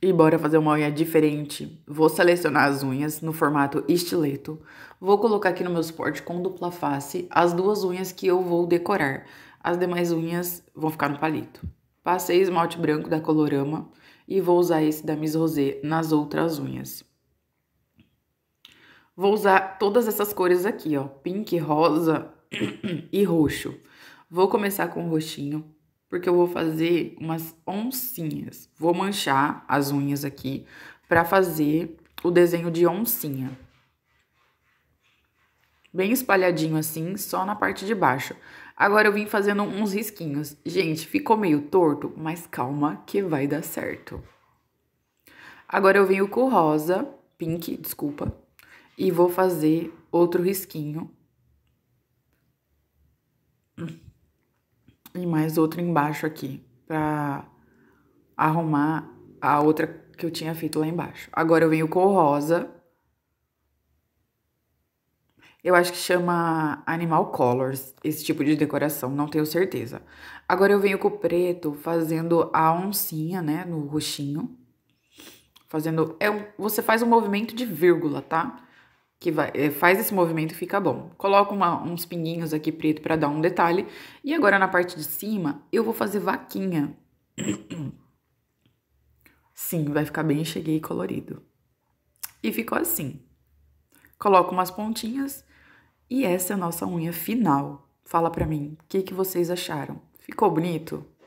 E bora fazer uma unha diferente. Vou selecionar as unhas no formato estileto. Vou colocar aqui no meu suporte com dupla face as duas unhas que eu vou decorar. As demais unhas vão ficar no palito. Passei esmalte branco da Colorama e vou usar esse da Miss Rosé nas outras unhas. Vou usar todas essas cores aqui, ó. Pink, rosa e roxo. Vou começar com o roxinho porque eu vou fazer umas oncinhas. Vou manchar as unhas aqui para fazer o desenho de oncinha. Bem espalhadinho assim, só na parte de baixo. Agora eu vim fazendo uns risquinhos. Gente, ficou meio torto, mas calma que vai dar certo. Agora eu venho com rosa, pink, desculpa, e vou fazer outro risquinho e mais outro embaixo aqui para arrumar a outra que eu tinha feito lá embaixo. Agora eu venho com o rosa. Eu acho que chama Animal Colors, esse tipo de decoração, não tenho certeza. Agora eu venho com o preto, fazendo a oncinha, né, no roxinho. Fazendo... É, você faz um movimento de vírgula, tá? que vai, eh, faz esse movimento e fica bom. Coloco uma, uns pinguinhos aqui preto para dar um detalhe. E agora na parte de cima, eu vou fazer vaquinha. Sim, vai ficar bem cheguei e colorido. E ficou assim. Coloco umas pontinhas e essa é a nossa unha final. Fala pra mim, o que, que vocês acharam? Ficou bonito?